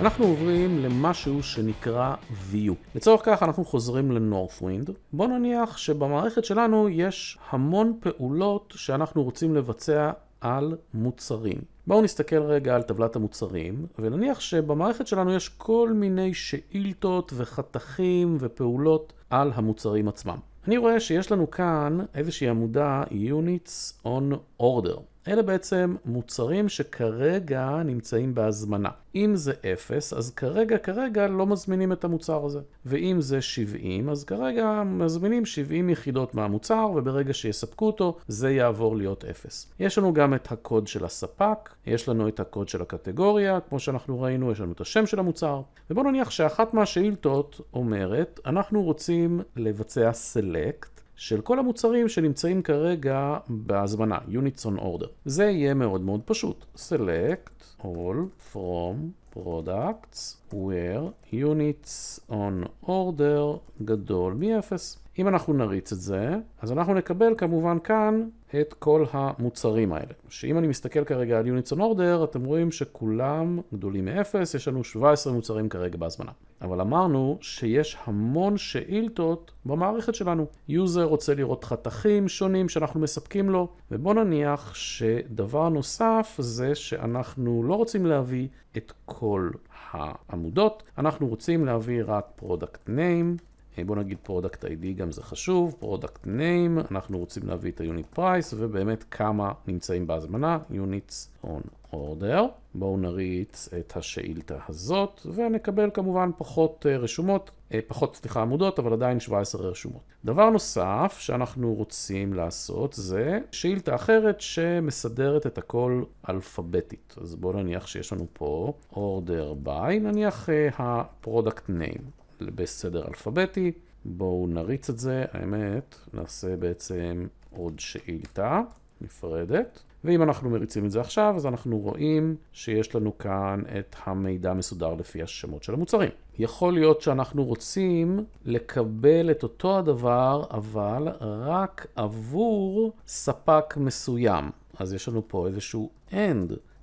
אנחנו עוברים למשהו שנקרא view. לצורך כך אנחנו חוזרים לנורת'ווינד. בוא נניח שבמערכת שלנו יש המון פעולות שאנחנו רוצים לבצע על מוצרים. בואו נסתכל רגע על טבלת המוצרים, ונניח שבמערכת שלנו יש כל מיני שאילתות וחתכים ופעולות על המוצרים עצמם. אני רואה שיש לנו כאן איזושהי עמודה Units on Order. אלה בעצם מוצרים שכרגע נמצאים בהזמנה. אם זה 0, אז כרגע, כרגע לא מזמינים את המוצר הזה. ואם זה 70, אז כרגע מזמינים 70 יחידות מהמוצר, וברגע שיספקו אותו, זה יעבור להיות 0. יש לנו גם את הקוד של הספק, יש לנו את הקוד של הקטגוריה, כמו שאנחנו ראינו, יש לנו את השם של המוצר. ובואו נניח שאחת מהשאילתות אומרת, אנחנו רוצים לבצע select של כל המוצרים שנמצאים כרגע בהזמנה, units on order. זה יהיה מאוד מאוד פשוט. select all from products where units on order גדול מ-0. אם אנחנו נריץ את זה, אז אנחנו נקבל כמובן כאן את כל המוצרים האלה. שאם אני מסתכל כרגע על units on order, אתם רואים שכולם גדולים מאפס, יש לנו 17 מוצרים כרגע בהזמנה. אבל אמרנו שיש המון שאילתות במערכת שלנו. יוזר רוצה לראות חתכים שונים שאנחנו מספקים לו, ובוא נניח שדבר נוסף זה שאנחנו לא רוצים להביא את כל העמודות, אנחנו רוצים להביא רק product name בואו נגיד פרודקט ID גם זה חשוב, פרודקט name, אנחנו רוצים להביא את ה-unit price ובאמת כמה נמצאים בהזמנה, units on order. בואו נריץ את השאילתה הזאת ונקבל כמובן פחות אה, רשומות, אה, פחות סליחה עמודות, אבל עדיין 17 רשומות. דבר נוסף שאנחנו רוצים לעשות זה שאילתה אחרת שמסדרת את הכל אלפביתית. אז בואו נניח שיש לנו פה order by, נניח אה, ה-product name. בסדר אלפביתי. בואו נריץ את זה, האמת, נעשה בעצם עוד שאילתה נפרדת. ואם אנחנו מריצים את זה עכשיו, אז אנחנו רואים שיש לנו כאן את המידע מסודר לפי השמות של המוצרים. יכול להיות שאנחנו רוצים לקבל את אותו הדבר, אבל רק עבור ספק מסוים. אז יש לנו פה איזשהו end.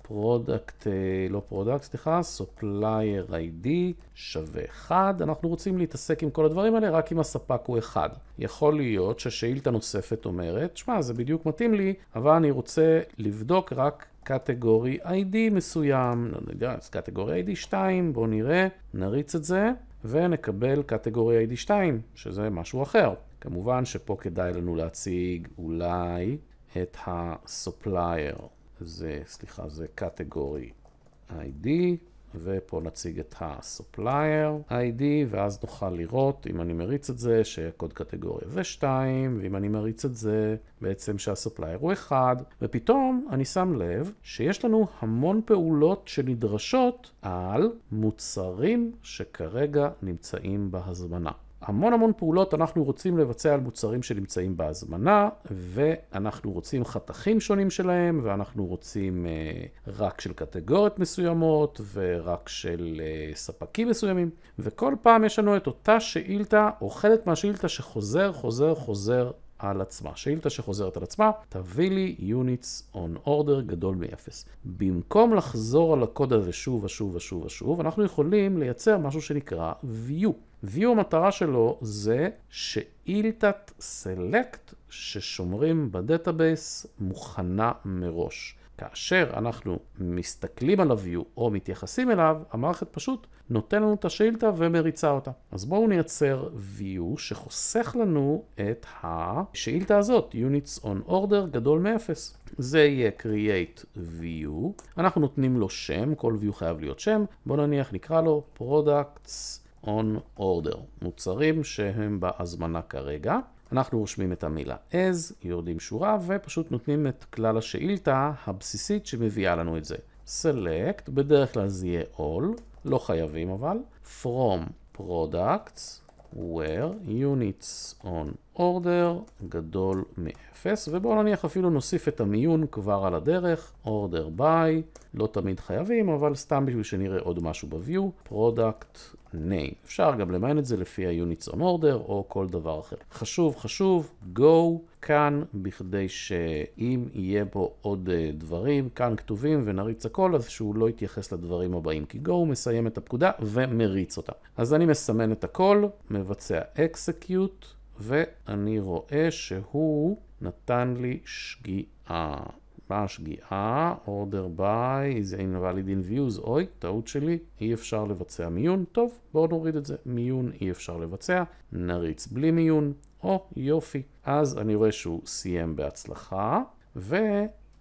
product, אה, לא product, סליחה, supplier ID שווה 1. אנחנו רוצים להתעסק עם כל הדברים האלה רק אם הספק הוא 1. יכול להיות ששאילתה נוספת אומרת, שמע, זה בדיוק מתאים לי, אבל אני רוצה לבדוק רק קטגורי ID מסוים, לא יודע, אז קטגורי ID 2, בואו נראה, נריץ את זה, ונקבל קטגורי ID 2, שזה משהו אחר. כמובן שפה כדאי לנו להציג אולי את ה-supplier זה, סליחה, זה קטגורי ID, ופה נציג את ה-supplier ID, ואז נוכל לראות אם אני מריץ את זה, שקוד קטגוריה זה 2, ואם אני מריץ את זה, בעצם שה-supplier הוא 1, ופתאום אני שם לב שיש לנו המון פעולות שנדרשות על מוצרים שכרגע נמצאים בהזמנה. המון המון פעולות אנחנו רוצים לבצע על מוצרים שנמצאים בהזמנה, ואנחנו רוצים חתכים שונים שלהם, ואנחנו רוצים אה, רק של קטגוריות מסוימות, ורק של אה, ספקים מסוימים, וכל פעם יש לנו את אותה שאילתה, או חלק מהשאילתה שחוזר, חוזר, חוזר על עצמה. שאילתה שחוזרת על עצמה, תביא לי units on order גדול מ-0. במקום לחזור על הקוד הזה שוב ושוב ושוב ושוב, אנחנו יכולים לייצר משהו שנקרא view. view המטרה שלו זה שאילתת select ששומרים בדאטאבייס מוכנה מראש. כאשר אנחנו מסתכלים על ה view או מתייחסים אליו, המערכת פשוט נותן לנו את השאילתה ומריצה אותה. אז בואו נייצר view שחוסך לנו את השאילתה הזאת, units on order גדול מ-0. זה יהיה create view, אנחנו נותנים לו שם, כל view חייב להיות שם, בואו נניח נקרא לו products on order, מוצרים שהם בהזמנה כרגע. אנחנו רושמים את המילה as, יורדים שורה ופשוט נותנים את כלל השאילתה הבסיסית שמביאה לנו את זה. select, בדרך כלל זה יהיה all, לא חייבים אבל, from products where units on order גדול מ-0, ובואו נניח אפילו נוסיף את המיון כבר על הדרך, order by, לא תמיד חייבים, אבל סתם בשביל שנראה עוד משהו ב-view, product name. אפשר גם למען את זה לפי ה-units on order או כל דבר אחר. חשוב, חשוב, go כאן, בכדי שאם יהיה פה עוד אה, דברים, כאן כתובים ונריץ הכל, אז שהוא לא יתייחס לדברים הבאים, כי go מסיים את הפקודה ומריץ אותה. אז אני מסמן את הכל, מבצע execute. ואני רואה שהוא נתן לי שגיאה. מה השגיאה? order by is invalid in views, אוי, טעות שלי, אי אפשר לבצע מיון. טוב, בואו נוריד את זה. מיון אי אפשר לבצע, נריץ בלי מיון, או, יופי. אז אני רואה שהוא סיים בהצלחה, ו...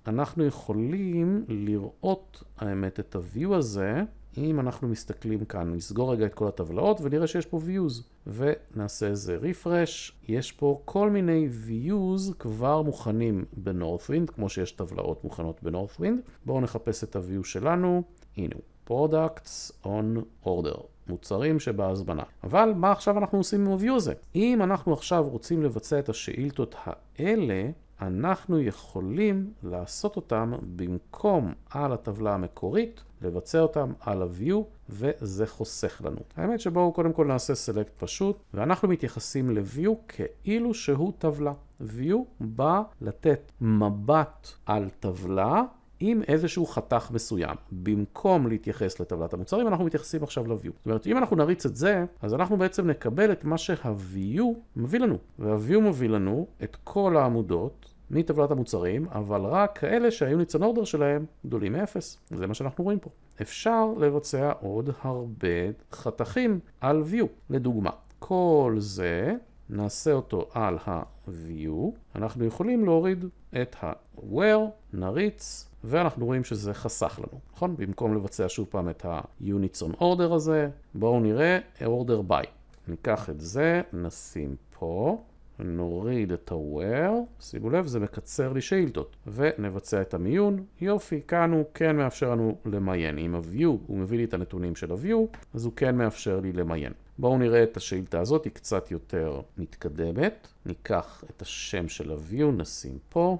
אנחנו יכולים לראות, האמת, את ה-view הזה, אם אנחנו מסתכלים כאן, נסגור רגע את כל הטבלאות ונראה שיש פה views. ונעשה איזה refresh, יש פה כל מיני views כבר מוכנים בנורת'ווינד, כמו שיש טבלאות מוכנות בנורת'ווינד. בואו נחפש את ה-view שלנו, הנה הוא, products on order. מוצרים שבהזמנה. אבל מה עכשיו אנחנו עושים עם ה-view הזה? אם אנחנו עכשיו רוצים לבצע את השאילתות האלה, אנחנו יכולים לעשות אותם במקום על הטבלה המקורית, לבצע אותם על ה-view, וזה חוסך לנו. האמת שבואו קודם כל נעשה select פשוט, ואנחנו מתייחסים ל-view כאילו שהוא טבלה. view בא לתת מבט על טבלה. עם איזשהו חתך מסוים. במקום להתייחס לטבלת המוצרים, אנחנו מתייחסים עכשיו ל-view. זאת אומרת, אם אנחנו נריץ את זה, אז אנחנו בעצם נקבל את מה שה-view מביא לנו. וה-view מביא לנו את כל העמודות מטבלת המוצרים, אבל רק כאלה שהיו ניצן שלהם גדולים מאפס. זה מה שאנחנו רואים פה. אפשר לבצע עוד הרבה חתכים על view. לדוגמה, כל זה, נעשה אותו על ה-view, אנחנו יכולים להוריד את ה-where, נריץ, ואנחנו רואים שזה חסך לנו, נכון? במקום לבצע שוב פעם את ה-units on order הזה, בואו נראה order by. ניקח את זה, נשים פה. נוריד את ה ware שימו לב, זה מקצר לי שאילתות, ונבצע את המיון. יופי, כאן הוא כן מאפשר לנו למיין. אם ה-view, הוא מביא לי את הנתונים של ה-view, אז הוא כן מאפשר לי למיין. בואו נראה את השאילתה הזאת, היא קצת יותר מתקדמת. ניקח את השם של ה-view, נשים פה,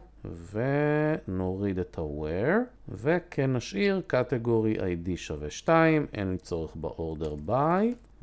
ונוריד את ה ware וכן נשאיר קטגורי ID שווה 2, אין לי צורך ב-order by,